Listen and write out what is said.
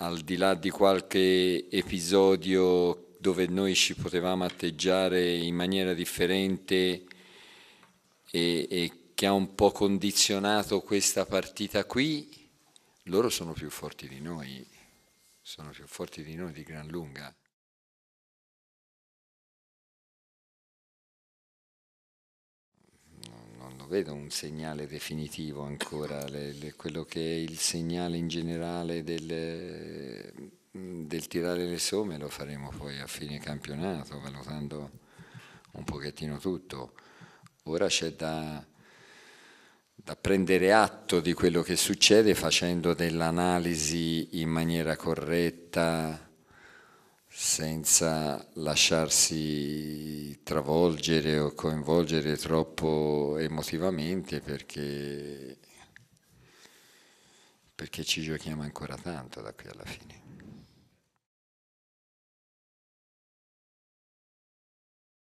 al di là di qualche episodio dove noi ci potevamo atteggiare in maniera differente e, e, che ha un po' condizionato questa partita qui, loro sono più forti di noi, sono più forti di noi di gran lunga. vedo un segnale definitivo ancora, le, le, quello che è il segnale in generale del, del, tirare le somme lo faremo poi a fine campionato, valutando un pochettino tutto. Ora c'è da, da prendere atto di quello che succede facendo dell'analisi in maniera corretta senza lasciarsi travolgere o coinvolgere troppo emotivamente perché, perché ci giochiamo ancora tanto da qui alla fine.